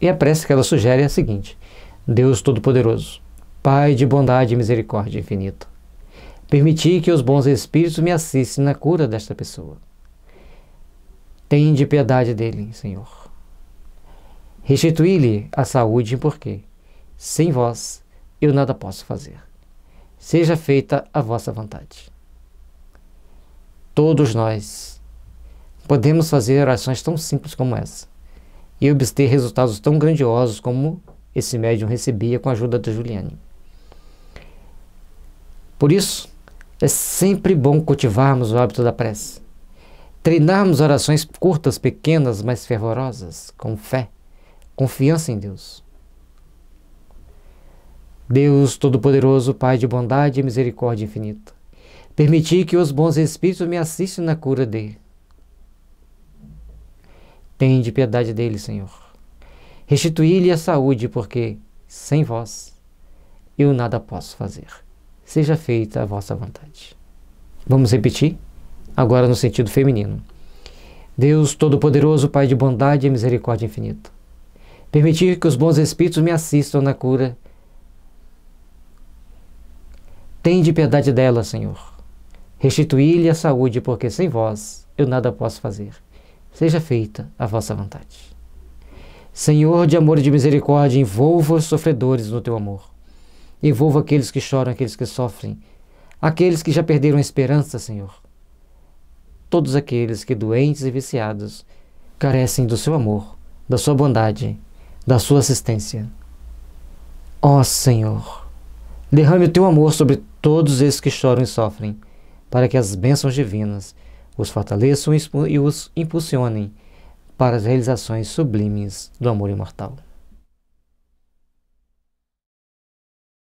E a prece que ela sugere é a seguinte: Deus Todo-Poderoso, Pai de bondade e misericórdia infinita, permiti que os bons espíritos me assistam na cura desta pessoa. Tende piedade dele, Senhor. Restituí-lhe a saúde, porque sem vós eu nada posso fazer. Seja feita a vossa vontade. Todos nós podemos fazer orações tão simples como essa e obter resultados tão grandiosos como esse médium recebia com a ajuda da Juliane. Por isso, é sempre bom cultivarmos o hábito da prece. Treinarmos orações curtas, pequenas, mas fervorosas, com fé, confiança em Deus. Deus Todo-Poderoso, Pai de bondade e misericórdia infinita, permiti que os bons espíritos me assistam na cura dele Tende piedade dele, Senhor. Restituí-lhe a saúde, porque sem vós eu nada posso fazer. Seja feita a vossa vontade. Vamos repetir? Agora no sentido feminino. Deus Todo-Poderoso, Pai de bondade e misericórdia infinita, permitir que os bons espíritos me assistam na cura. Tende piedade dela, Senhor. Restituí-lhe a saúde, porque sem vós eu nada posso fazer seja feita a vossa vontade. Senhor de amor e de misericórdia, envolva os sofredores no teu amor. Envolva aqueles que choram, aqueles que sofrem, aqueles que já perderam a esperança, Senhor. Todos aqueles que, doentes e viciados, carecem do seu amor, da sua bondade, da sua assistência. Ó Senhor, derrame o teu amor sobre todos esses que choram e sofrem, para que as bênçãos divinas os fortaleçam e os impulsionem para as realizações sublimes do amor imortal.